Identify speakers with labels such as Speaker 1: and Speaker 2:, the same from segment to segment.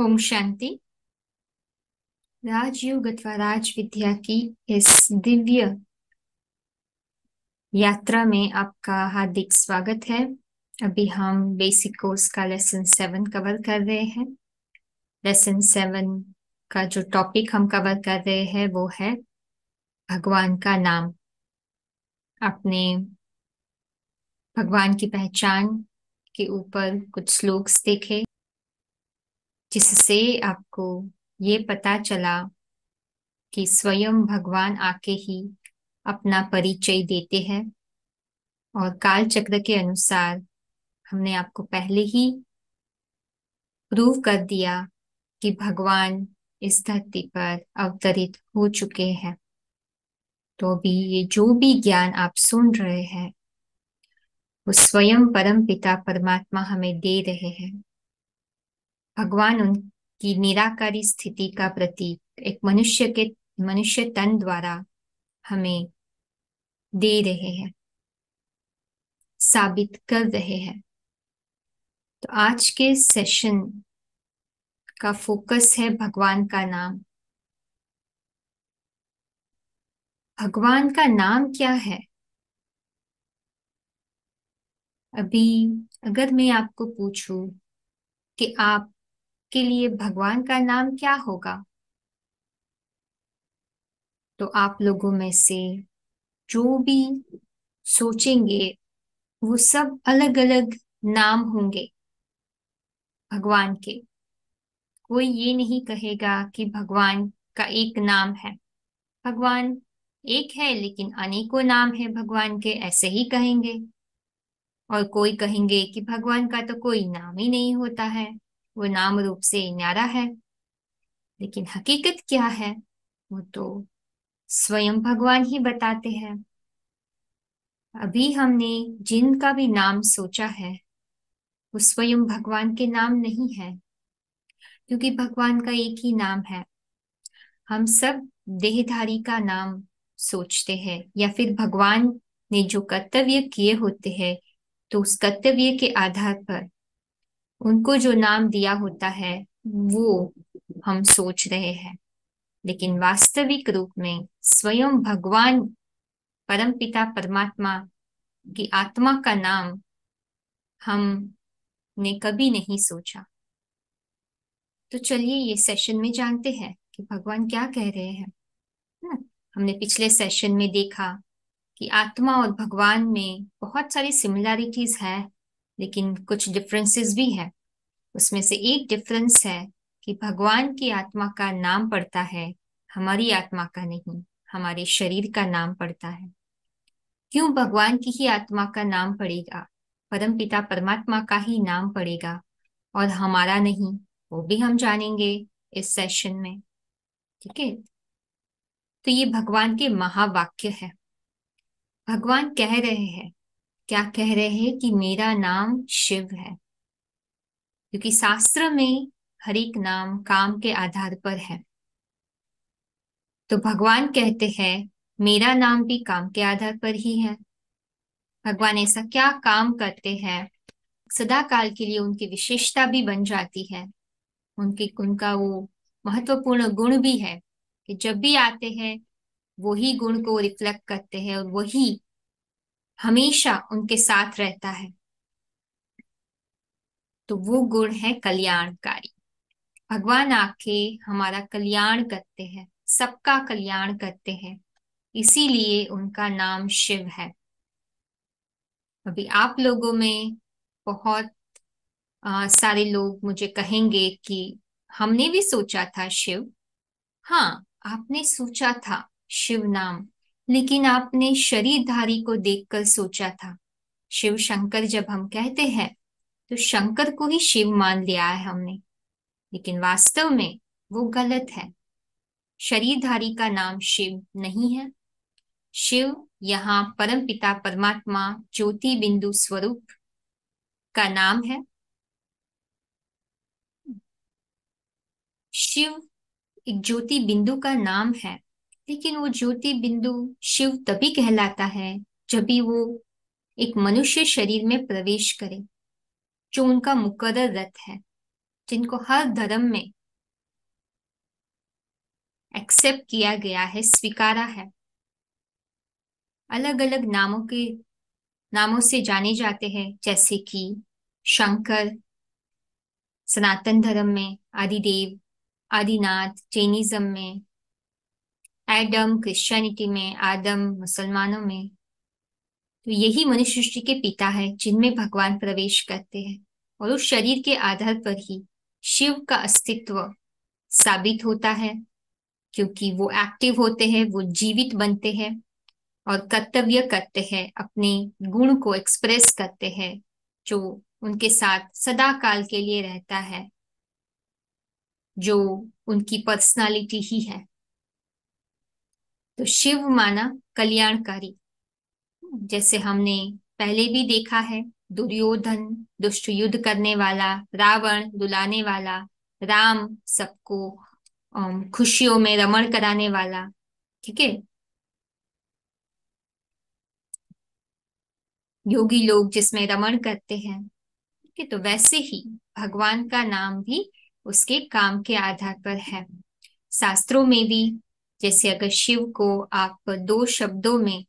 Speaker 1: ओम शांति राजयोग अथवा राज विद्या की इस दिव्य यात्रा में आपका हार्दिक स्वागत है अभी हम बेसिक कोर्स का लेसन सेवन कवर कर रहे हैं लेसन सेवन का जो टॉपिक हम कवर कर रहे हैं वो है भगवान का नाम अपने भगवान की पहचान के ऊपर कुछ श्लोक्स देखे जिससे आपको ये पता चला कि स्वयं भगवान आके ही अपना परिचय देते हैं और काल चक्र के अनुसार हमने आपको पहले ही प्रूव कर दिया कि भगवान इस धरती पर अवतरित हो चुके हैं तो भी ये जो भी ज्ञान आप सुन रहे हैं वो स्वयं परम पिता परमात्मा हमें दे रहे हैं भगवान उनकी निराकारी स्थिति का प्रतीक एक मनुष्य के मनुष्य तन द्वारा हमें दे रहे हैं साबित कर रहे हैं तो आज के सेशन का फोकस है भगवान का नाम भगवान का नाम क्या है अभी अगर मैं आपको पूछूं कि आप के लिए भगवान का नाम क्या होगा तो आप लोगों में से जो भी सोचेंगे वो सब अलग अलग नाम होंगे भगवान के कोई ये नहीं कहेगा कि भगवान का एक नाम है भगवान एक है लेकिन अनेकों नाम है भगवान के ऐसे ही कहेंगे और कोई कहेंगे कि भगवान का तो कोई नाम ही नहीं होता है वो नाम रूप से न्यारा है लेकिन हकीकत क्या है वो तो स्वयं भगवान ही बताते हैं अभी हमने जिनका भी नाम सोचा है वो स्वयं भगवान के नाम नहीं है क्योंकि भगवान का एक ही नाम है हम सब देहधारी का नाम सोचते हैं या फिर भगवान ने जो कर्तव्य किए होते हैं तो उस कर्तव्य के आधार पर उनको जो नाम दिया होता है वो हम सोच रहे हैं लेकिन वास्तविक रूप में स्वयं भगवान परमपिता परमात्मा की आत्मा का नाम हमने कभी नहीं सोचा तो चलिए ये सेशन में जानते हैं कि भगवान क्या कह रहे हैं हाँ, हमने पिछले सेशन में देखा कि आत्मा और भगवान में बहुत सारी सिमिलैरिटीज है लेकिन कुछ डिफरेंसेस भी हैं उसमें से एक डिफरेंस है कि भगवान की आत्मा का नाम पड़ता है हमारी आत्मा का नहीं हमारे शरीर का नाम पड़ता है क्यों भगवान की ही आत्मा का नाम पड़ेगा परम पिता परमात्मा का ही नाम पड़ेगा और हमारा नहीं वो भी हम जानेंगे इस सेशन में ठीक है तो ये भगवान के महावाक्य है भगवान कह रहे हैं क्या कह रहे हैं कि मेरा नाम शिव है क्योंकि शास्त्र में हर एक नाम काम के आधार पर है तो भगवान कहते हैं मेरा नाम भी काम के आधार पर ही है भगवान ऐसा क्या काम करते हैं सदा काल के लिए उनकी विशेषता भी बन जाती है उनके उनका वो महत्वपूर्ण गुण भी है कि जब भी आते हैं वही गुण को रिफ्लेक्ट करते हैं और वही हमेशा उनके साथ रहता है तो वो गुण है कल्याणकारी भगवान आके हमारा कल्याण करते हैं सबका कल्याण करते हैं इसीलिए उनका नाम शिव है अभी आप लोगों में बहुत आ, सारे लोग मुझे कहेंगे कि हमने भी सोचा था शिव हाँ आपने सोचा था शिव नाम लेकिन आपने शरीरधारी को देखकर सोचा था शिव शंकर जब हम कहते हैं तो शंकर को ही शिव मान लिया है हमने लेकिन वास्तव में वो गलत है शरीरधारी का नाम शिव नहीं है शिव यहाँ परम पिता परमात्मा ज्योति बिंदु स्वरूप का नाम है शिव एक ज्योति बिंदु का नाम है लेकिन वो ज्योति बिंदु शिव तभी कहलाता है जब भी वो एक मनुष्य शरीर में प्रवेश करे जो उनका मुकर रथ है जिनको हर धर्म में एक्सेप्ट किया गया है स्वीकारा है अलग अलग नामों के नामों से जाने जाते हैं जैसे कि शंकर सनातन धर्म में आदिदेव आदिनाथ जैनिज्म में एडम क्रिश्चियनिटी में आदम मुसलमानों में तो यही मनुष्य सृष्टि के पिता है जिनमें भगवान प्रवेश करते हैं और उस शरीर के आधार पर ही शिव का अस्तित्व साबित होता है क्योंकि वो एक्टिव होते हैं वो जीवित बनते हैं और कर्तव्य करते हैं अपने गुण को एक्सप्रेस करते हैं जो उनके साथ सदा काल के लिए रहता है जो उनकी पर्सनालिटी ही है तो शिव माना कल्याणकारी जैसे हमने पहले भी देखा है दुर्योधन दुष्ट युद्ध करने वाला रावण दुलाने वाला राम सबको खुशियों में रमण कराने वाला ठीक है योगी लोग जिसमें रमण करते हैं ठीक है तो वैसे ही भगवान का नाम भी उसके काम के आधार पर है शास्त्रों में भी जैसे अगर शिव को आप दो शब्दों में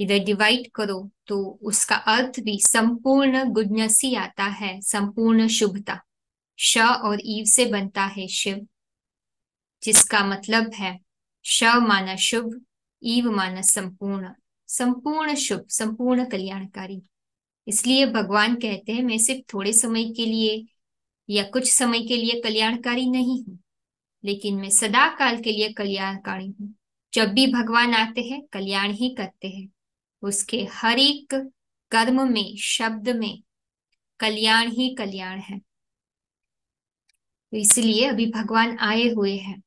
Speaker 1: इधर डिवाइड करो तो उसका अर्थ भी संपूर्ण गुजनसी आता है संपूर्ण शुभता श और ईव से बनता है शिव जिसका मतलब है श माना शुभ ईव माना संपूर्ण संपूर्ण शुभ संपूर्ण कल्याणकारी इसलिए भगवान कहते हैं मैं सिर्फ थोड़े समय के लिए या कुछ समय के लिए कल्याणकारी नहीं हूं लेकिन मैं सदा काल के लिए कल्याणकारी हूँ जब भी भगवान आते हैं कल्याण ही करते हैं उसके हर एक कर्म में शब्द में कल्याण ही कल्याण है तो इसलिए अभी भगवान आए हुए हैं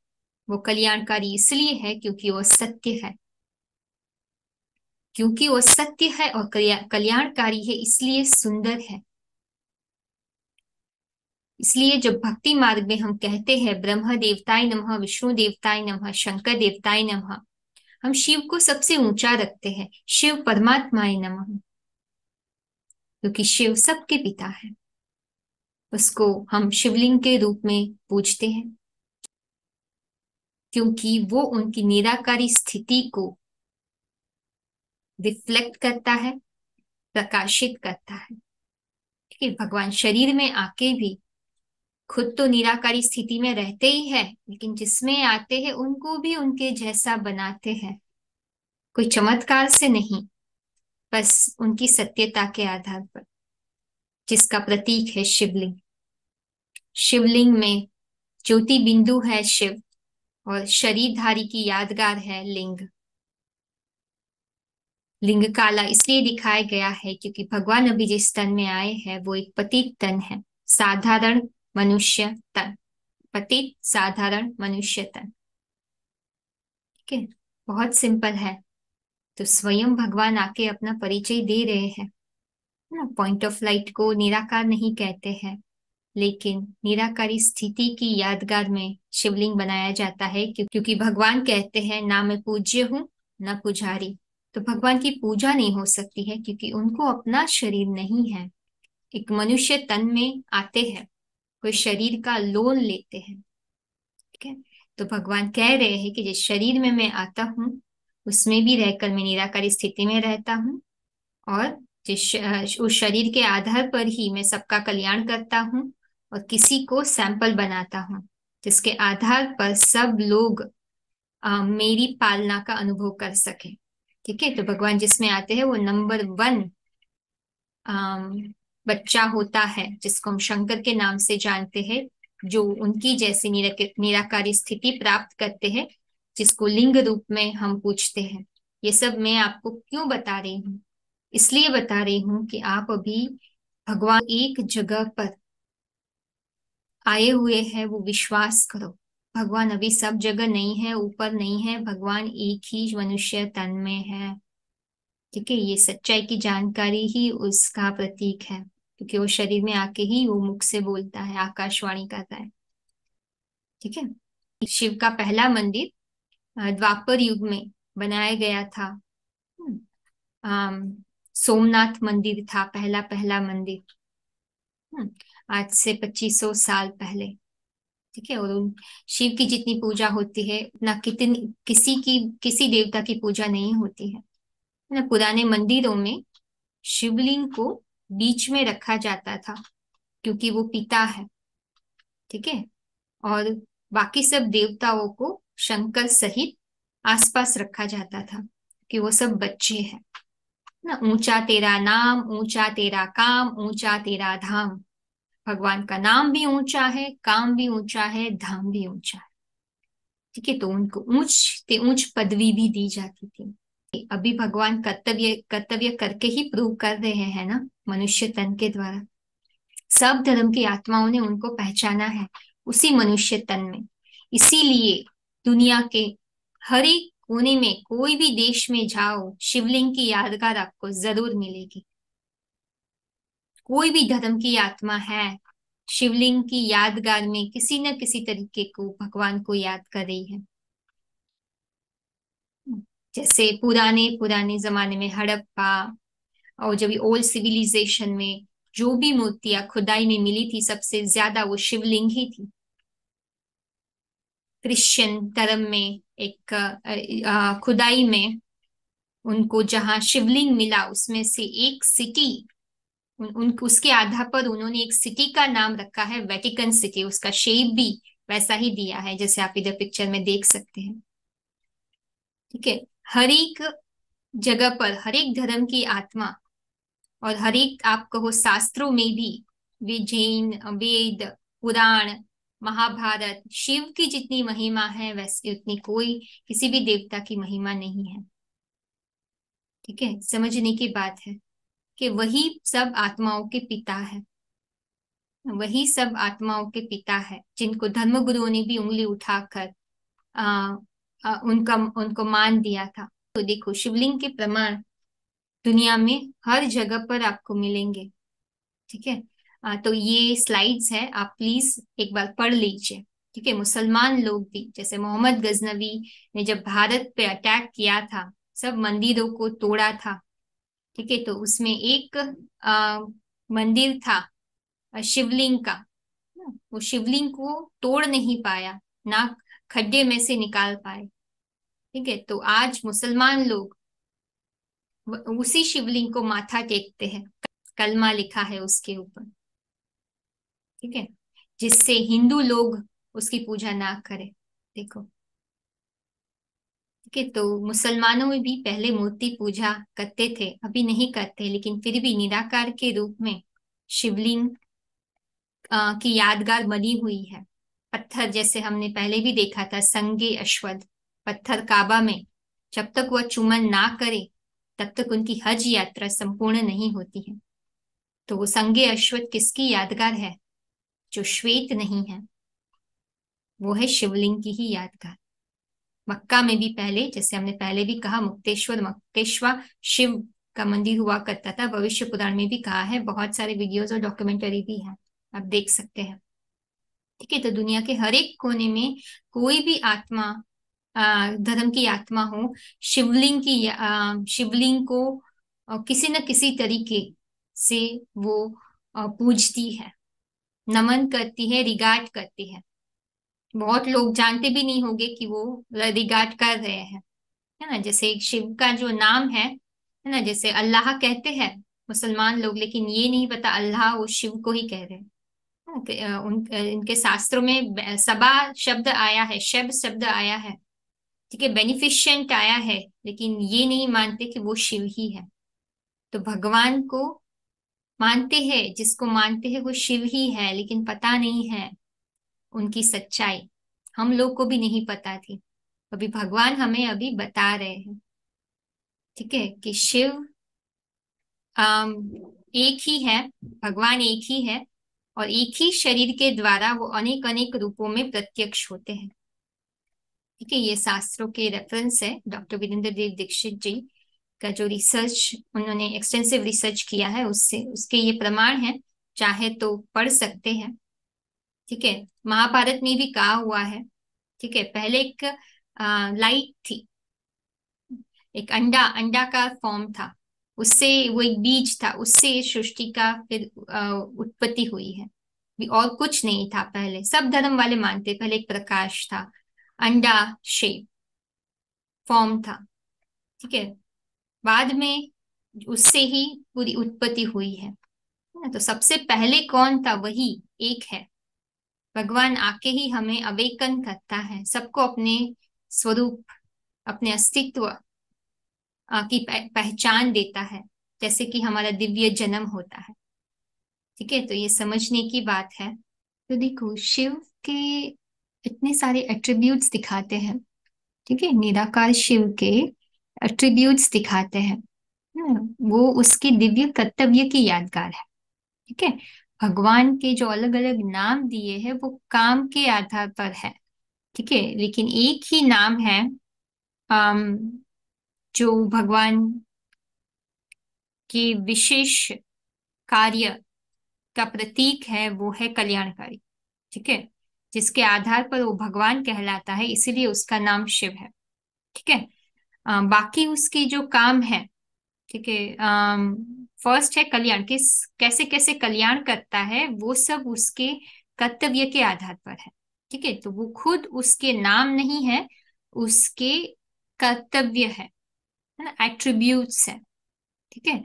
Speaker 1: वो कल्याणकारी इसलिए है क्योंकि वो सत्य है क्योंकि वो सत्य है और कल्याणकारी है इसलिए सुंदर है इसलिए जब भक्ति मार्ग में हम कहते हैं ब्रह्म देवताए नमः विष्णु देवताएं नमः शंकर देवताए नमः हम शिव को सबसे ऊंचा रखते हैं शिव परमात्माए नमः क्योंकि शिव सबके पिता है उसको हम शिवलिंग के रूप में पूजते हैं क्योंकि वो उनकी निराकारी स्थिति को रिफ्लेक्ट करता है प्रकाशित करता है ठीक है भगवान शरीर में आके भी खुद तो निराकारी स्थिति में रहते ही है लेकिन जिसमें आते हैं उनको भी उनके जैसा बनाते हैं कोई चमत्कार से नहीं बस उनकी सत्यता के आधार पर जिसका प्रतीक है शिवलिंग शिवलिंग में ज्योति बिंदु है शिव और शरीरधारी की यादगार है लिंग लिंग काला इसलिए दिखाया गया है क्योंकि भगवान अभी जिस तन में आए हैं वो एक पतित तन है साधारण मनुष्य तन पतित साधारण मनुष्य तन ठीक है बहुत सिंपल है तो स्वयं भगवान आके अपना परिचय दे रहे हैं ना पॉइंट ऑफ लाइट को निराकार नहीं कहते हैं लेकिन निराकारी स्थिति की यादगार में शिवलिंग बनाया जाता है क्योंकि भगवान कहते हैं ना मैं पूज्य हूँ ना पुजारी तो भगवान की पूजा नहीं हो सकती है क्योंकि उनको अपना शरीर नहीं है एक मनुष्य तन में आते हैं कोई शरीर का लोन लेते हैं ठीक है तो भगवान कह रहे हैं कि जिस शरीर में मैं आता हूँ उसमें भी रहकर मैं निराकार स्थिति में रहता हूँ और जिस उस शरीर के आधार पर ही मैं सबका कल्याण करता हूँ और किसी को सैंपल बनाता हूँ जिसके आधार पर सब लोग आ, मेरी पालना का अनुभव कर सके ठीक है तो भगवान जिसमें आते हैं वो नंबर वन बच्चा होता है जिसको हम शंकर के नाम से जानते हैं जो उनकी जैसी निराकारी स्थिति प्राप्त करते हैं जिसको लिंग रूप में हम पूछते हैं ये सब मैं आपको क्यों बता रही हूँ इसलिए बता रही हूँ कि आप अभी भगवान एक जगह पर आए हुए हैं वो विश्वास करो भगवान अभी सब जगह नहीं है ऊपर नहीं है भगवान एक ही मनुष्य तन में है ठीक है ये सच्चाई की जानकारी ही उसका प्रतीक है क्योंकि वो शरीर में आके ही वो मुख से बोलता है आकाशवाणी करता है ठीक है शिव का पहला मंदिर द्वापर युग में बनाया गया था हम्म। सोमनाथ मंदिर था पहला पहला मंदिर हम्म। आज से 2500 साल पहले ठीक है और उन शिव की जितनी पूजा होती है ना कितनी किसी की किसी देवता की पूजा नहीं होती है ना पुराने मंदिरों में शिवलिंग को बीच में रखा जाता था क्योंकि वो पिता है ठीक है और बाकी सब देवताओं को शंकर सहित आसपास रखा जाता था कि वो सब बच्चे हैं ना ऊंचा तेरा नाम ऊंचा तेरा काम ऊंचा तेरा धाम भगवान का नाम भी ऊंचा है काम भी ऊंचा है धाम भी ऊंचा है ठीक है तो उनको ऊंच ते ऊंच पदवी भी दी जाती थी अभी भगवान कर्तव्य कर्तव्य करके ही प्रूव कर रहे हैं ना मनुष्य तन के द्वारा सब धर्म की आत्माओं ने उनको पहचाना है उसी मनुष्य तन में इसीलिए दुनिया के हर एक कोने में कोई भी देश में जाओ शिवलिंग की यादगार आपको जरूर मिलेगी कोई भी धर्म की आत्मा है शिवलिंग की यादगार में किसी न किसी तरीके को भगवान को याद कर रही है जैसे पुराने पुराने जमाने में हड़प्पा और जब ओल्ड सिविलाइजेशन में जो भी मूर्तियां खुदाई में मिली थी सबसे ज्यादा वो शिवलिंग ही थी क्रिश्चियन धर्म में एक खुदाई में उनको जहां शिवलिंग मिला उसमें से एक सिटी उन, उन उसके आधार पर उन्होंने एक सिटी का नाम रखा है वेटिकन सिटी उसका शेप भी वैसा ही दिया है जैसे आप इधर पिक्चर में देख सकते हैं ठीक है हर एक जगह पर हर एक धर्म की आत्मा और हर एक आप कहो शास्त्रों में भी वे जैन वेद पुराण महाभारत शिव की जितनी महिमा है वैसे उतनी कोई किसी भी देवता की महिमा नहीं है ठीक है समझने की बात है कि वही सब आत्माओं के पिता है वही सब आत्माओं के पिता है जिनको धर्म गुरुओं ने भी उंगली उठाकर उनका उनको मान दिया था तो देखो शिवलिंग के प्रमाण दुनिया में हर जगह पर आपको मिलेंगे ठीक है तो ये स्लाइड्स है आप प्लीज एक बार पढ़ लीजिए ठीक है मुसलमान लोग भी जैसे मोहम्मद गजनवी ने जब भारत पे अटैक किया था सब मंदिरों को तोड़ा था ठीक है तो उसमें एक आ, मंदिर था शिवलिंग का वो शिवलिंग को तोड़ नहीं पाया ना खड्डे में से निकाल पाए ठीक है तो आज मुसलमान लोग उसी शिवलिंग को माथा टेकते हैं कलमा लिखा है उसके ऊपर ठीक है जिससे हिंदू लोग उसकी पूजा ना करें देखो ठीक है तो मुसलमानों में भी पहले मूर्ति पूजा करते थे अभी नहीं करते लेकिन फिर भी निराकार के रूप में शिवलिंग की यादगार बनी हुई है पत्थर जैसे हमने पहले भी देखा था संगे अश्वद पत्थर काबा में जब तक वह चुमन ना करे तब तक उनकी हज यात्रा संपूर्ण नहीं होती है तो वो संगे अश्वत किसकी यादगार है जो श्वेत नहीं है वो है शिवलिंग की ही यादगार मक्का में भी पहले जैसे हमने पहले भी कहा मुक्तेश्वर मक्केश्वर शिव का मंदिर हुआ करता था भविष्य पुराण में भी कहा है बहुत सारे वीडियोस और डॉक्यूमेंटरी भी है आप देख सकते हैं ठीक है तो दुनिया के हर एक कोने में कोई भी आत्मा धर्म की आत्मा हो शिवलिंग की शिवलिंग को किसी न किसी तरीके से वो पूजती है नमन करती है रिगार्ड करती है बहुत लोग जानते भी नहीं होंगे कि वो रिगार्ड कर रहे हैं है ना जैसे शिव का जो नाम है है ना जैसे अल्लाह कहते हैं मुसलमान लोग लेकिन ये नहीं पता अल्लाह वो शिव को ही कह रहे हैं उन, इनके शास्त्रों में सबा शब्द आया है शब शब्द आया है ठीक है बेनिफिशियंट आया है लेकिन ये नहीं मानते कि वो शिव ही है तो भगवान को मानते हैं जिसको मानते हैं वो शिव ही है लेकिन पता नहीं है उनकी सच्चाई हम लोग को भी नहीं पता थी अभी भगवान हमें अभी बता रहे हैं ठीक है कि शिव आम, एक ही है भगवान एक ही है और एक ही शरीर के द्वारा वो अनेक अनेक रूपों में प्रत्यक्ष होते हैं ठीक है ये शास्त्रों के रेफरेंस है डॉक्टर वीरेंद्र देव दीक्षित जी का जो रिसर्च उन्होंने एक्सटेंसिव रिसर्च किया है उससे उसके ये प्रमाण है चाहे तो पढ़ सकते हैं ठीक है महाभारत में भी कहा हुआ है ठीक है पहले एक लाइट थी एक अंडा अंडा का फॉर्म था उससे वो एक बीज था उससे सृष्टि का फिर उत्पत्ति हुई है और कुछ नहीं था पहले सब धर्म वाले मानते पहले एक प्रकाश था अंडा शेप फॉर्म था ठीक है बाद में उससे ही पूरी उत्पत्ति हुई है ना तो सबसे पहले कौन था वही एक है भगवान आके ही हमें अवेकन करता है सबको अपने स्वरूप अपने अस्तित्व की पहचान देता है जैसे कि हमारा दिव्य जन्म होता है ठीक है तो ये समझने की बात है तो देखो शिव के इतने सारे एट्रीब्यूट्स दिखाते हैं ठीक है निराकार शिव के एट्रीब्यूट्स दिखाते हैं हम्म, वो उसके दिव्य कर्तव्य की यादगार है ठीक है भगवान के जो अलग अलग नाम दिए हैं वो काम के आधार पर है ठीक है लेकिन एक ही नाम है अम्म जो भगवान के विशेष कार्य का प्रतीक है वो है कल्याणकारी ठीक है जिसके आधार पर वो भगवान कहलाता है इसीलिए उसका नाम शिव है ठीक है बाकी उसके जो काम है ठीक है फर्स्ट है कल्याण किस कैसे कैसे कल्याण करता है वो सब उसके कर्तव्य के आधार पर है ठीक है तो वो खुद उसके नाम नहीं है उसके कर्तव्य है है ना एट्रीब्यूट्स हैं ठीक है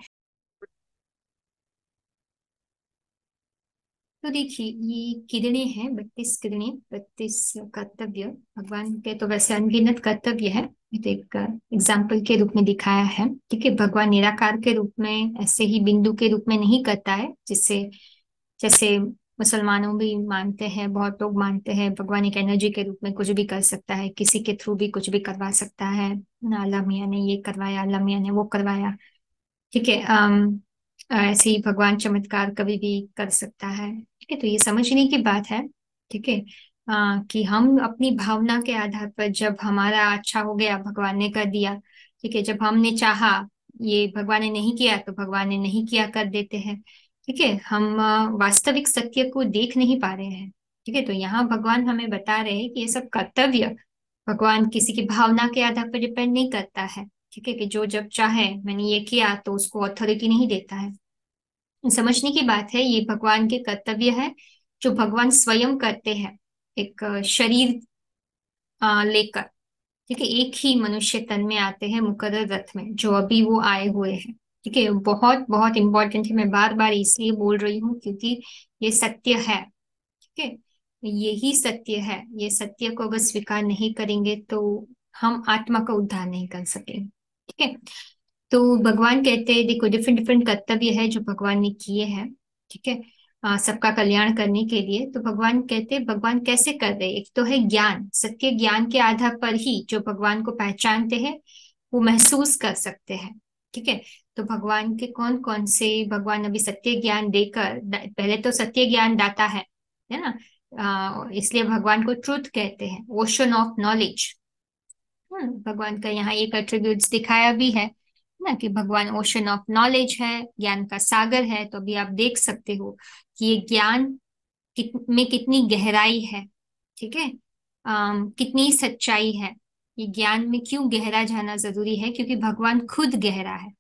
Speaker 1: तो देखिए ये किरणें हैं बत्तीस किरणे बत्तीस कर्तव्य भगवान के तो वैसे अनगिनत कर्तव्य है तो एक एग्जाम्पल के रूप में दिखाया है ठीक है भगवान निराकार के रूप में ऐसे ही बिंदु के रूप में नहीं करता है जिससे जैसे मुसलमानों भी मानते हैं बहुत लोग मानते हैं भगवान एक एनर्जी के रूप में कुछ भी कर सकता है किसी के थ्रू भी कुछ भी करवा सकता है अल्लाह मियाँ ने ये करवाया अल्लाह मियाँ ने वो करवाया ठीक है ऐसे ही भगवान चमत्कार कभी भी कर सकता है ठीक है तो ये समझने की बात है ठीक है कि हम अपनी भावना के आधार पर जब हमारा अच्छा हो गया भगवान ने कर दिया ठीक है जब हमने चाहा ये भगवान ने नहीं किया तो भगवान ने नहीं किया कर देते हैं ठीक है हम वास्तविक सत्य को देख नहीं पा रहे हैं ठीक है तो यहाँ भगवान हमें बता रहे हैं कि ये सब कर्तव्य भगवान किसी की भावना के आधार पर डिपेंड नहीं करता है ठीक है कि जो जब चाहे मैंने ये किया तो उसको अथॉरिटी नहीं देता है समझने की बात है ये भगवान के कर्तव्य है जो भगवान स्वयं करते हैं एक शरीर लेकर ठीक है एक ही मनुष्य तन में आते हैं मुकर रथ में जो अभी वो आए हुए हैं ठीक है बहुत बहुत इंपॉर्टेंट है मैं बार बार इसलिए बोल रही हूँ क्योंकि ये सत्य है ठीक है यही सत्य है ये सत्य को अगर स्वीकार नहीं करेंगे तो हम आत्मा का उद्धार नहीं कर सकेंगे ठीक है तो भगवान कहते हैं देखो डिफरेंट डिफरेंट कर्तव्य है जो भगवान ने किए हैं ठीक है सबका कल्याण करने के लिए तो भगवान कहते भगवान कैसे कर रहे एक तो है ज्ञान सत्य ज्ञान के आधार पर ही जो भगवान को पहचानते हैं वो महसूस कर सकते हैं ठीक है तो भगवान के कौन कौन से भगवान अभी सत्य ज्ञान देकर पहले तो सत्य ज्ञान दाता है है ना इसलिए भगवान को ट्रूथ कहते हैं ओशन ऑफ नॉलेज भगवान का यहाँ एक अट्रीब्यूट दिखाया भी है ना कि भगवान ओशन ऑफ नॉलेज है ज्ञान का सागर है तो अभी आप देख सकते हो कि ये ज्ञान कित, में कितनी गहराई है ठीक है कितनी सच्चाई है ये ज्ञान में क्यों गहरा जाना जरूरी है क्योंकि भगवान खुद गहरा है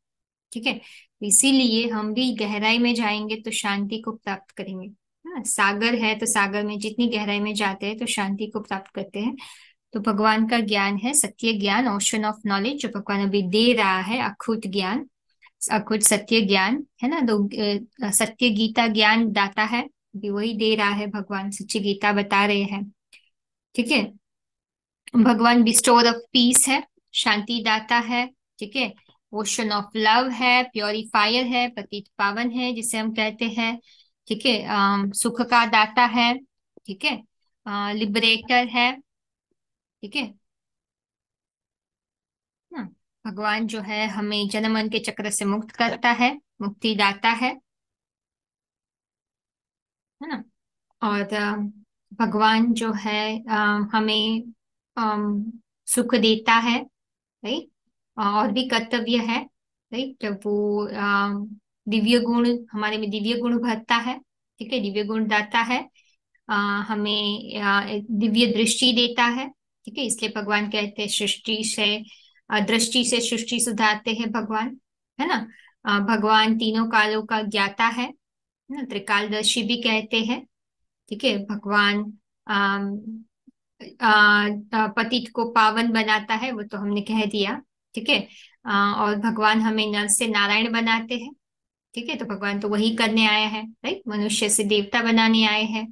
Speaker 1: ठीक है इसीलिए हम भी गहराई में जाएंगे तो शांति को प्राप्त करेंगे ना? हाँ, सागर है तो सागर में जितनी गहराई में जाते हैं तो शांति को प्राप्त करते हैं तो भगवान का ज्ञान है सत्य ज्ञान ओशन ऑफ नॉलेज जो भगवान अभी दे रहा है अखुट ज्ञान अखुट सत्य ज्ञान है ना तो सत्य गीता ज्ञान दाता है वही दे रहा है भगवान सच्ची गीता बता रहे हैं ठीक है भगवान बिस्टोर ऑफ पीस है शांति दाता है ठीक है ओशन ऑफ लव है प्योरीफायर है पतित पावन है जिसे हम कहते हैं ठीक है सुख का दाता है ठीक है लिबरेटर है ठीक है हाँ, भगवान जो है हमें जन्म के चक्र से मुक्त करता है मुक्ति दाता है है ना और भगवान जो है हमें सुख देता है राइट और भी कर्तव्य है राइट वो दिव्य गुण हमारे में दिव्य गुण भरता है ठीक है दिव्य गुण दाता है आ, हमें दिव्य दृष्टि देता है ठीक है इसलिए भगवान कहते हैं सृष्टि से दृष्टि से सृष्टि सुधारते हैं भगवान है ना आ, भगवान तीनों कालों का ज्ञाता है ना त्रिकालदर्शी भी कहते हैं ठीक है भगवान पतित को पावन बनाता है वो तो हमने कह दिया ठीक है और भगवान हमें नर से नारायण बनाते हैं ठीक है तो भगवान तो वही करने आया है राइट मनुष्य से देवता बनाने आए हैं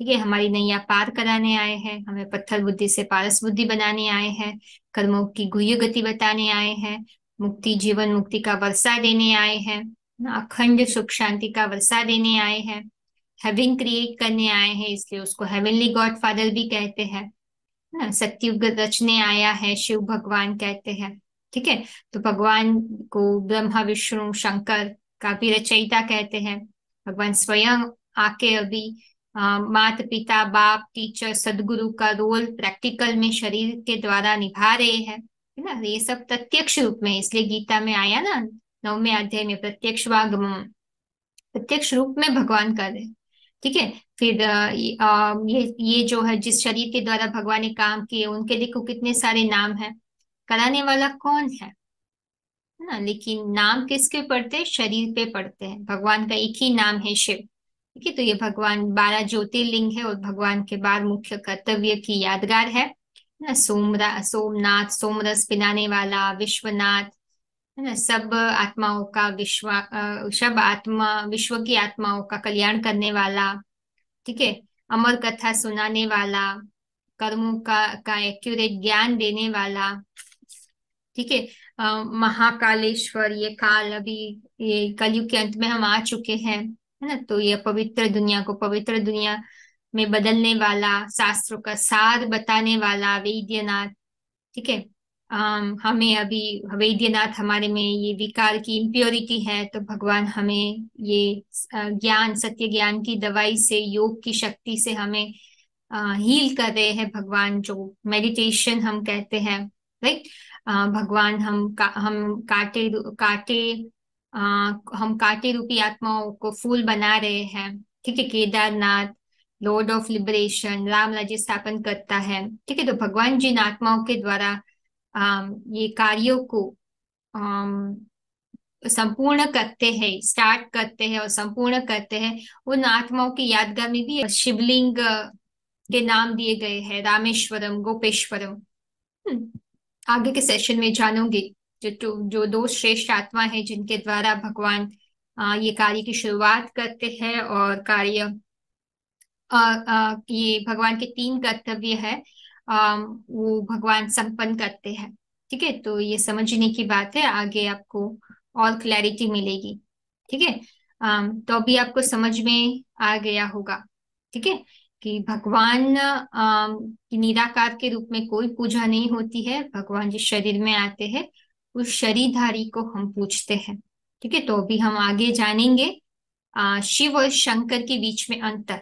Speaker 1: ठीक है हमारी नैया पार कराने आए हैं हमें पत्थर बुद्धि से पारस बुद्धि बनाने आए हैं कर्मों की गुह्य गति बताने आए हैं मुक्ति जीवन मुक्ति का वर्षा देने आए हैं अखंड सुख शांति का वर्षा देने आए हैं हेविन क्रिएट करने आए हैं इसलिए उसको हेवनली गॉड फादर भी कहते हैं हाँ, सत्युग रचने आया है शिव भगवान कहते हैं ठीक है तो भगवान को ब्रह्मा विष्णु शंकर का भी रचयिता कहते हैं भगवान स्वयं आके अभी माता पिता बाप टीचर सदगुरु का रोल प्रैक्टिकल में शरीर के द्वारा निभा रहे हैं है ना ये सब प्रत्यक्ष रूप में इसलिए गीता में आया ना नवमे अध्याय में प्रत्यक्ष वागम प्रत्यक्ष रूप में भगवान कर रहे ठीक है फिर ये ये जो है जिस शरीर के द्वारा भगवान ने काम किए उनके देखो कितने सारे नाम है कराने वाला कौन है ना लेकिन नाम किसके पड़ते हैं शरीर पे पड़ते हैं भगवान का एक ही नाम है शिव ठीक है तो ये भगवान बारह ज्योतिर्लिंग है और भगवान के बार मुख्य कर्तव्य की यादगार है ना सोमरा सोमनाथ सोमरस पिलाने वाला विश्वनाथ है ना सब आत्माओं का विश्व सब आत्मा विश्व की आत्माओं का कल्याण करने वाला ठीक है अमर कथा सुनाने वाला कर्मों का का एक्यूरेट ज्ञान देने वाला ठीक है महाकालेश्वर ये काल अभी ये कलयुग के अंत में हम आ चुके हैं है ना तो ये पवित्र दुनिया को पवित्र दुनिया में बदलने वाला शास्त्रों का सार बताने वाला वैद्यनाथ ठीक है हमें अभी वैद्यनाथ हमारे में ये विकार की इम्प्योरिटी है तो भगवान हमें ये ज्ञान सत्य ज्ञान की दवाई से योग की शक्ति से हमें हील कर रहे हैं भगवान जो मेडिटेशन हम कहते हैं राइट भगवान हम का, हम काटे काटे आ, हम काटे रूपी आत्माओं को फूल बना रहे हैं ठीक है Kedarnath lord of liberation Ram राज्य स्थापन करता है ठीक है तो भगवान जिन आत्माओं के द्वारा Um, ये कार्यों को um, संपूर्ण करते हैं स्टार्ट करते हैं और संपूर्ण करते हैं उन आत्माओं की यादगार में भी शिवलिंग uh, के नाम दिए गए हैं रामेश्वरम गोपेश्वरम हम्म, आगे के सेशन में जानोगे जो तो, जो दो श्रेष्ठ आत्मा है जिनके द्वारा भगवान uh, ये कार्य की शुरुआत करते हैं और कार्य uh, ये भगवान के तीन कर्तव्य है वो भगवान संपन्न करते हैं ठीक है तो ये समझने की बात है आगे आपको और क्लैरिटी मिलेगी ठीक है तो अभी आपको समझ में आ गया होगा ठीक है कि भगवान की निराकार के रूप में कोई पूजा नहीं होती है भगवान जिस शरीर में आते हैं उस शरीरधारी को हम पूछते हैं ठीक है तो अभी हम आगे जानेंगे आ, शिव और शंकर के बीच में अंतर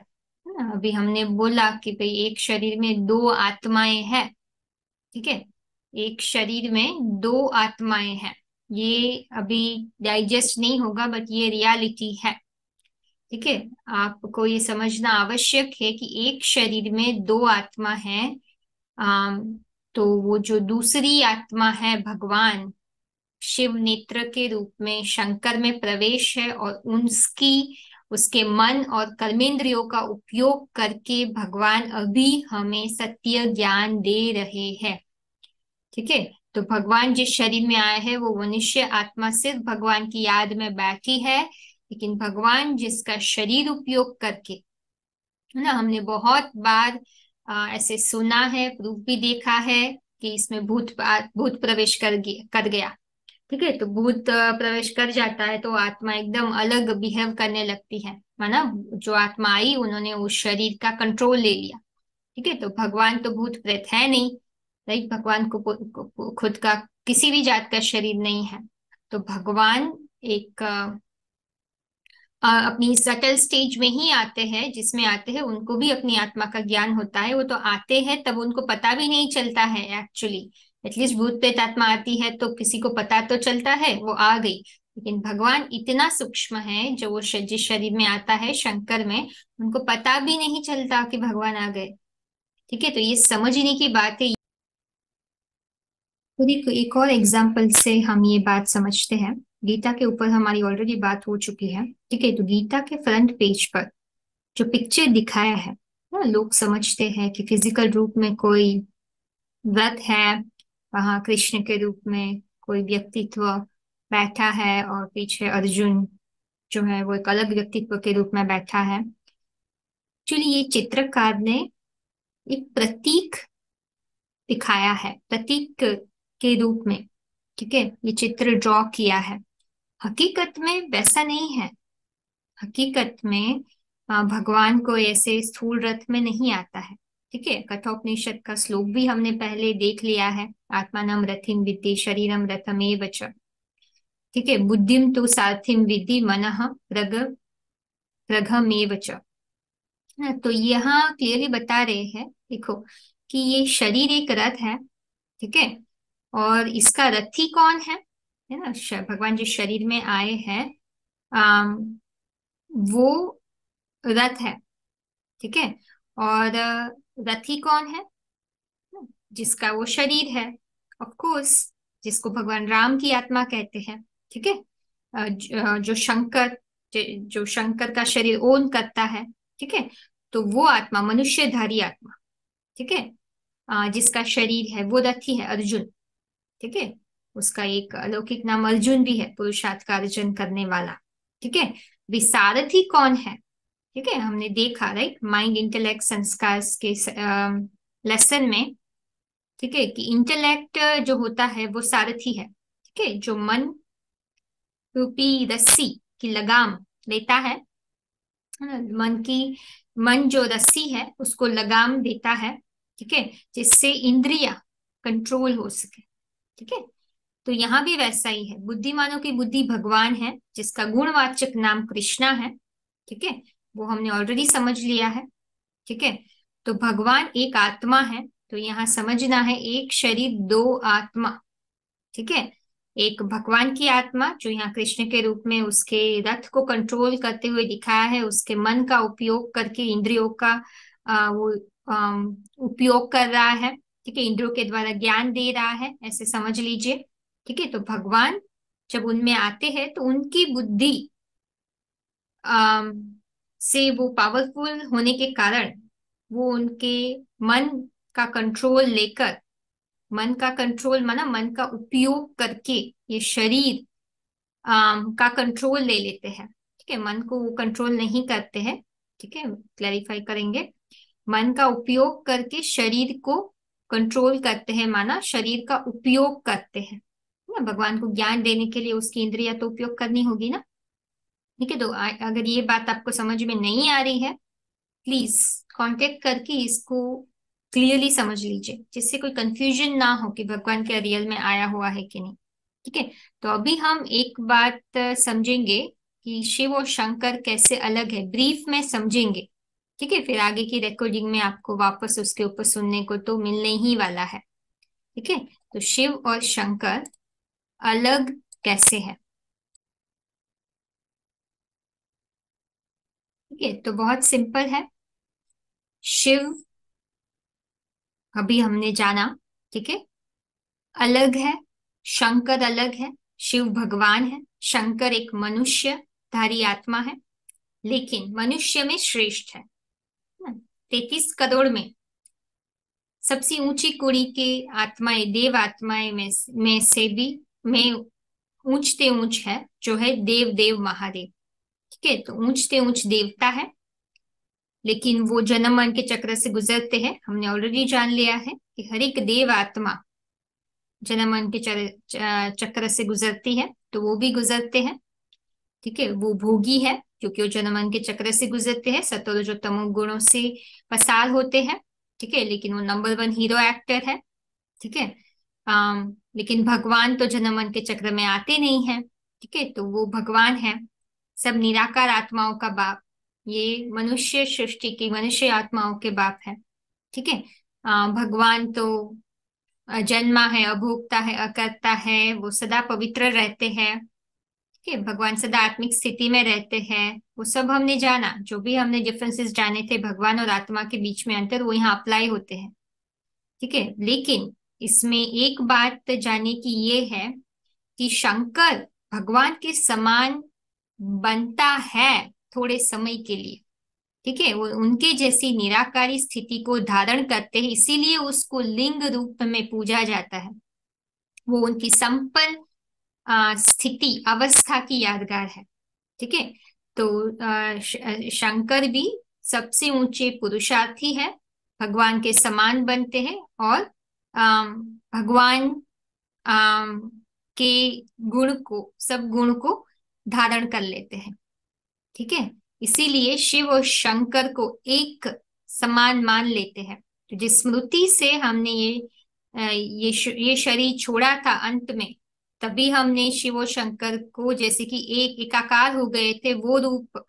Speaker 1: अभी हमने बोला कि भाई एक शरीर में दो आत्माएं हैं ठीक है एक शरीर में दो आत्माएं हैं ये अभी डाइजेस्ट नहीं होगा बट ये रियलिटी है ठीक है आपको ये समझना आवश्यक है कि एक शरीर में दो आत्मा है आ, तो वो जो दूसरी आत्मा है भगवान शिव नेत्र के रूप में शंकर में प्रवेश है और उनकी उसके मन और कर्मेंद्रियों का उपयोग करके भगवान अभी हमें सत्य ज्ञान दे रहे हैं ठीक है तो भगवान जिस शरीर में आया है वो मनुष्य आत्मा सिर्फ भगवान की याद में बैठी है लेकिन भगवान जिसका शरीर उपयोग करके है ना हमने बहुत बार आ, ऐसे सुना है प्रूफ भी देखा है कि इसमें भूत भूत प्रवेश कर कर गया ठीक है तो भूत प्रवेश कर जाता है तो आत्मा एकदम अलग बिहेव करने लगती है माना जो आत्मा आई उन्होंने उस शरीर का कंट्रोल ले लिया ठीक है तो भगवान तो भूत प्रेत है नहीं राइट भगवान को, को खुद का किसी भी जात का शरीर नहीं है तो भगवान एक आ, अपनी सटल स्टेज में ही आते हैं जिसमें आते हैं उनको भी अपनी आत्मा का ज्ञान होता है वो तो आते हैं तब उनको पता भी नहीं चलता है एक्चुअली एटलीस्ट भूत प्रेत आत्मा आती है तो किसी को पता तो चलता है वो आ गई लेकिन भगवान इतना सूक्ष्म है जो वो जिस शरीर में आता है शंकर में उनको पता भी नहीं चलता कि भगवान आ गए ठीक है तो ये समझने की बात है पूरी एक और एग्जाम्पल से हम ये बात समझते हैं गीता के ऊपर हमारी ऑलरेडी बात हो चुकी है ठीक है तो गीता के फ्रंट पेज पर जो पिक्चर दिखाया है ना हाँ, लोग समझते हैं कि फिजिकल रूप में कोई व्रत है वहां कृष्ण के रूप में कोई व्यक्तित्व बैठा है और पीछे अर्जुन जो है वो एक अलग व्यक्तित्व के रूप में बैठा है एक्चुअली ये चित्रकार ने एक प्रतीक दिखाया है प्रतीक के रूप में ठीक है ये चित्र ड्रॉ किया है हकीकत में वैसा नहीं है हकीकत में भगवान को ऐसे स्थूल रथ में नहीं आता है ठीक है कथोपनिषद का श्लोक भी हमने पहले देख लिया है नम रथिम विद्धि शरीरम रथमेव च ठीक है बुद्धिम तो साथिम विद्धि मन रग रघमेव च हाँ, तो यहाँ क्लियरली बता रहे हैं देखो कि ये शरीर एक रथ है ठीक है और इसका रथी कौन है है ना भगवान जो शरीर में आए हैं वो रथ है ठीक है और रथी कौन है जिसका वो शरीर है ऑफ कोर्स जिसको भगवान राम की आत्मा कहते हैं ठीक है जो शंकर जो शंकर का शरीर ओन करता है ठीक है तो वो आत्मा मनुष्यधारी आत्मा ठीक है जिसका शरीर है वो रथी है अर्जुन ठीक है उसका एक अलौकिक नाम अर्जुन भी है पुरुषार्थ का अर्जन करने वाला ठीक है विसारथी कौन है ठीक है हमने देखा राइट माइंड इंटेलेक्ट संस्कार के लेसन में ठीक है कि इंटेलेक्ट जो होता है वो सारथी है ठीक है जो मन रूपी रस्सी की लगाम लेता है मन की मन जो रस्सी है उसको लगाम देता है ठीक है जिससे इंद्रिया कंट्रोल हो सके ठीक है तो यहाँ भी वैसा ही है बुद्धिमानों की बुद्धि भगवान है जिसका गुणवाचक नाम कृष्णा है ठीक है वो हमने ऑलरेडी समझ लिया है ठीक है तो भगवान एक आत्मा है तो यहाँ समझना है एक शरीर दो आत्मा ठीक है एक भगवान की आत्मा जो यहाँ कृष्ण के रूप में उसके रथ को कंट्रोल करते हुए दिखाया है उसके मन का उपयोग करके इंद्रियों का आ, वो आ, उपयोग कर रहा है ठीक है इंद्रियों के द्वारा ज्ञान दे रहा है ऐसे समझ लीजिए ठीक है तो भगवान जब उनमें आते हैं तो उनकी बुद्धि से वो पावरफुल होने के कारण वो उनके मन का कंट्रोल लेकर मन का कंट्रोल माना मन का उपयोग करके ये शरीर आम, का कंट्रोल ले लेते हैं ठीक है मन को वो कंट्रोल नहीं करते हैं ठीक है क्लैरिफाई करेंगे मन का उपयोग करके शरीर को कंट्रोल करते हैं माना शरीर का उपयोग करते हैं ना भगवान को ज्ञान देने के लिए उसकी इंद्रिया तो उपयोग करनी होगी ना ठीक है तो अगर ये बात आपको समझ में नहीं आ रही है प्लीज कांटेक्ट करके इसको क्लियरली समझ लीजिए जिससे कोई कंफ्यूजन ना हो कि भगवान क्या रियल में आया हुआ है कि नहीं ठीक है तो अभी हम एक बात समझेंगे कि शिव और शंकर कैसे अलग है ब्रीफ में समझेंगे ठीक है फिर आगे की रिकॉर्डिंग में आपको वापस उसके ऊपर सुनने को तो मिलने ही वाला है ठीक है तो शिव और शंकर अलग कैसे है ठीक है तो बहुत सिंपल है शिव अभी हमने जाना ठीक है अलग है शंकर अलग है शिव भगवान है शंकर एक मनुष्य धारी आत्मा है लेकिन मनुष्य में श्रेष्ठ है तैतीस करोड़ में सबसे ऊंची कुड़ी के आत्माएं देव आत्माएं में, में से भी में ऊंचते ऊंच है जो है देव देव महादेव ठीक है तो ऊंचते ऊंच देवता है लेकिन वो जन्म मन के चक्र से गुजरते हैं हमने ऑलरेडी जान लिया है कि हर एक देव आत्मा जन्म मन के चक्र से गुजरती है तो वो भी गुजरते हैं ठीक है वो भोगी है क्योंकि वो जन्म मन के चक्र से गुजरते हैं सतोर जो तमो गुणों से पसार होते हैं ठीक है लेकिन वो नंबर वन हीरो एक्टर है ठीक है लेकिन भगवान तो जन्म मन के चक्र में आते नहीं है ठीक है तो वो भगवान है सब निराकार आत्माओं का बाप ये मनुष्य सृष्टि की मनुष्य आत्माओं के बाप है ठीक है भगवान तो जन्मा है अभोक्ता है अकर्ता है वो सदा पवित्र रहते हैं ठीक है भगवान सदा आत्मिक स्थिति में रहते हैं वो सब हमने जाना जो भी हमने डिफरेंसेस जाने थे भगवान और आत्मा के बीच में अंतर वो यहाँ अप्लाई होते हैं ठीक है लेकिन इसमें एक बात जाने की ये है कि शंकर भगवान के समान बनता है थोड़े समय के लिए ठीक है वो उनके जैसी निराकारी स्थिति को धारण करते हैं इसीलिए उसको लिंग रूप में पूजा जाता है वो उनकी संपन्न स्थिति अवस्था की यादगार है ठीक है तो शंकर भी सबसे ऊंचे पुरुषार्थी है भगवान के समान बनते हैं और भगवान के गुण को सब गुण को धारण कर लेते हैं ठीक है इसीलिए शिव और शंकर को एक समान मान लेते हैं तो जिस स्मृति से हमने ये ये ये शरीर छोड़ा था अंत में तभी हमने शिव और शंकर को जैसे कि एक एकाकार हो गए थे वो रूप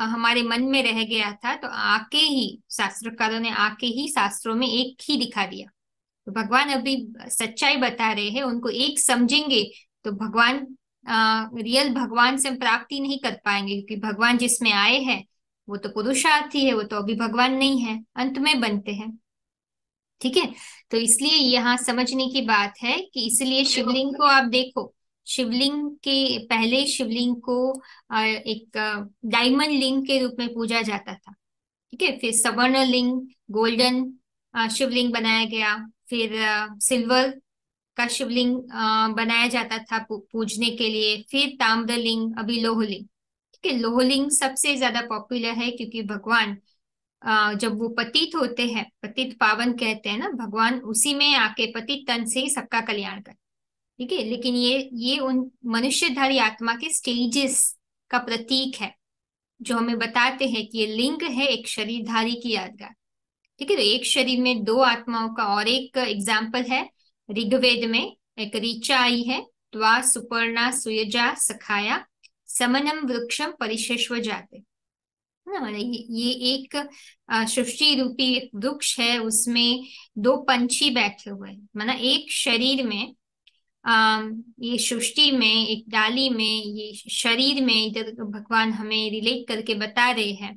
Speaker 1: हमारे मन में रह गया था तो आके ही शास्त्रकारों ने आके ही शास्त्रों में एक ही दिखा दिया तो भगवान अभी सच्चाई बता रहे हैं उनको एक समझेंगे तो भगवान रियल भगवान से हम प्राप्ति नहीं कर पाएंगे क्योंकि भगवान जिसमें आए हैं वो तो पुरुषार्थी है वो तो अभी भगवान नहीं है अंत में बनते हैं ठीक है तो इसलिए यहाँ समझने की बात है कि इसलिए शिवलिंग को आप देखो शिवलिंग के पहले शिवलिंग को एक डायमंड लिंग के रूप में पूजा जाता था ठीक है फिर सवर्ण लिंग गोल्डन शिवलिंग बनाया गया फिर सिल्वर का शिवलिंग बनाया जाता था पूजने के लिए फिर ताम्रलिंग अभी लोहलिंग ठीक है लोहलिंग सबसे ज्यादा पॉपुलर है क्योंकि भगवान जब वो पतित होते हैं पतित पावन कहते हैं ना भगवान उसी में आके पतित तन से ही सबका कल्याण कर ठीक है लेकिन ये ये उन मनुष्यधारी आत्मा के स्टेजेस का प्रतीक है जो हमें बताते हैं कि ये लिंग है एक शरीरधारी की यादगार ठीक है तो एक शरीर में दो आत्माओं का और एक एग्जाम्पल है ऋग्वेद में एक ऋचा आई है त्वा सुपर्णा सुयजा सखाया समनम वृक्षम परिशेष्व जाते मतलब ये एक सृष्टि रूपी वृक्ष है उसमें दो पंछी बैठे हुए हैं माना मतलब एक शरीर में आ, ये सृष्टि में एक डाली में ये शरीर में इधर भगवान हमें रिलेट करके बता रहे हैं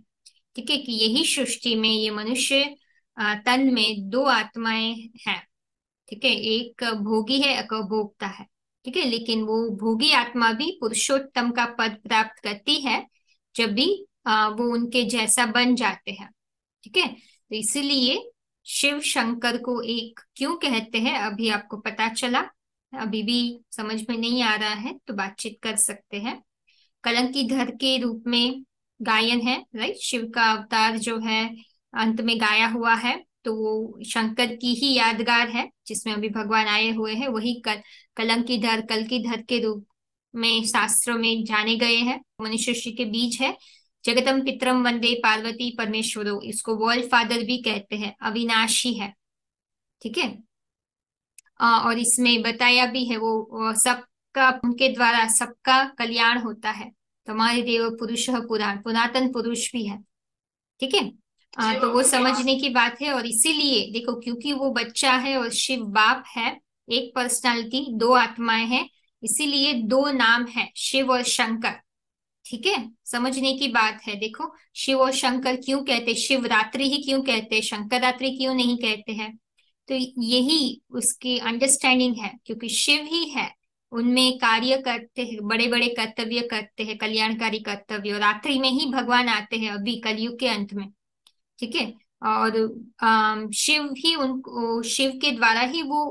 Speaker 1: ठीक है कि यही सृष्टि में ये मनुष्य तन में दो आत्माएं हैं ठीक है एक भोगी है एक भोगता है ठीक है लेकिन वो भोगी आत्मा भी पुरुषोत्तम का पद प्राप्त करती है जब भी आ, वो उनके जैसा बन जाते हैं ठीक है तो इसीलिए शिव शंकर को एक क्यों कहते हैं अभी आपको पता चला अभी भी समझ में नहीं आ रहा है तो बातचीत कर सकते हैं कलंकी धर के रूप में गायन है राइट शिव का अवतार जो है अंत में गाया हुआ है तो वो शंकर की ही यादगार है जिसमें अभी भगवान आए हुए हैं वही कल कलंक की धर कल की धर के रूप में शास्त्रों में जाने गए हैं मनुष्य के बीच है जगतम पितरम वंदे पार्वती परमेश्वरो इसको वर्ल्ड फादर भी कहते हैं अविनाशी है ठीक है और इसमें बताया भी है वो सबका उनके द्वारा सबका कल्याण होता है तुम्हारे तो देव पुरुष पुराण पुरातन पुरुष भी है ठीक है आ, तो वो समझने की बात है और इसीलिए देखो क्योंकि वो बच्चा है और शिव बाप है एक पर्सनालिटी दो आत्माएं हैं इसीलिए दो नाम है शिव और शंकर ठीक है समझने की बात है देखो शिव और शंकर क्यों कहते शिवरात्रि ही क्यों कहते हैं शंकर रात्रि क्यों नहीं कहते हैं तो यही उसकी अंडरस्टैंडिंग है क्योंकि शिव ही है उनमें कार्य करते हैं बड़े बड़े कर्तव्य करते हैं कल्याणकारी कर्तव्य और रात्रि में ही भगवान आते हैं अभी कलयुग के अंत में ठीक है और शिव ही उन शिव के द्वारा ही वो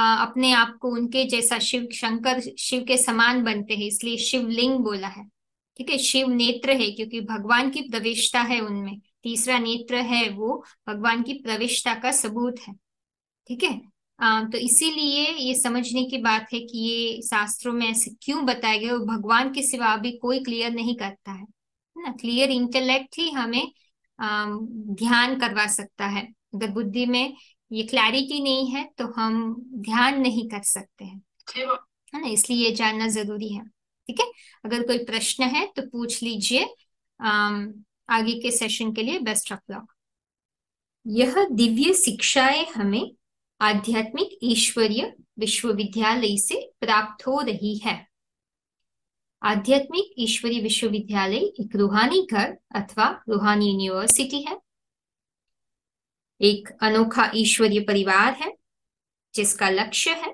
Speaker 1: अपने आप को उनके जैसा शिव शंकर शिव के समान बनते हैं इसलिए शिवलिंग बोला है ठीक है शिव नेत्र है क्योंकि भगवान की प्रविष्टा है उनमें तीसरा नेत्र है वो भगवान की प्रविष्टा का सबूत है ठीक है तो इसीलिए ये समझने की बात है कि ये शास्त्रों में ऐसे क्यों बताया गया भगवान के सिवा अभी कोई क्लियर नहीं करता है ना क्लियर इंटेलेक्ट ही हमें ध्यान करवा सकता है अगर बुद्धि में ये क्लैरिटी नहीं है तो हम ध्यान नहीं कर सकते हैं हाँ। है ना इसलिए ये जानना जरूरी है ठीक है अगर कोई प्रश्न है तो पूछ लीजिए आगे के सेशन के लिए बेस्ट ऑफ लॉक यह दिव्य शिक्षाएं हमें आध्यात्मिक ईश्वरीय विश्वविद्यालय से प्राप्त हो रही है आध्यात्मिक ईश्वरी विश्वविद्यालय एक रूहानी घर अथवा रूहानी यूनिवर्सिटी है एक अनोखा ईश्वरीय परिवार है जिसका लक्ष्य है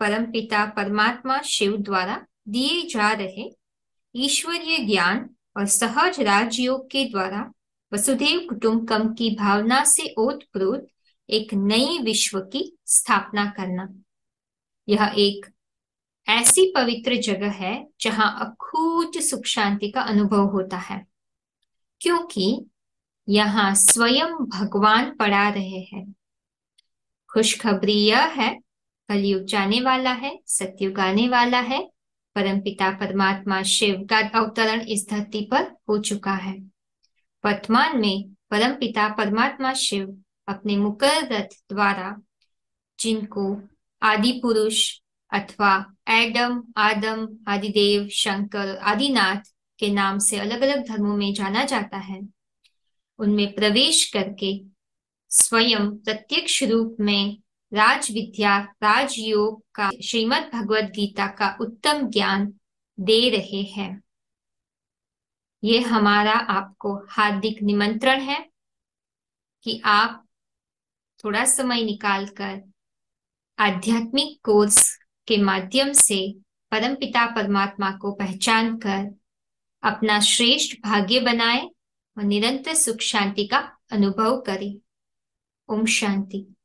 Speaker 1: परमपिता परमात्मा शिव द्वारा दिए जा रहे ईश्वरीय ज्ञान और सहज राजयोग के द्वारा वसुदेव कुटुम्बकम की भावना से ओतप्रोत एक नई विश्व की स्थापना करना यह एक ऐसी पवित्र जगह है जहां अखूट सुख शांति का अनुभव होता है क्योंकि यहां स्वयं भगवान पढ़ा रहे हैं खुशखबरी यह है कलयुग जाने वाला है सत्युग आने वाला है परमपिता परमात्मा शिव का अवतरण इस धरती पर हो चुका है वर्तमान में परमपिता परमात्मा शिव अपने मुकर रथ द्वारा जिनको आदि पुरुष अथवा एडम आदम आदिदेव शंकर आदिनाथ के नाम से अलग अलग धर्मों में जाना जाता है उनमें प्रवेश करके स्वयं प्रत्यक्ष रूप में राज विद्या राजयोग का श्रीमद भगवद गीता का उत्तम ज्ञान दे रहे हैं ये हमारा आपको हार्दिक निमंत्रण है कि आप थोड़ा समय निकालकर आध्यात्मिक कोर्स के माध्यम से परम पिता परमात्मा को पहचान कर अपना श्रेष्ठ भाग्य बनाए और निरंतर सुख शांति का अनुभव करें ओम शांति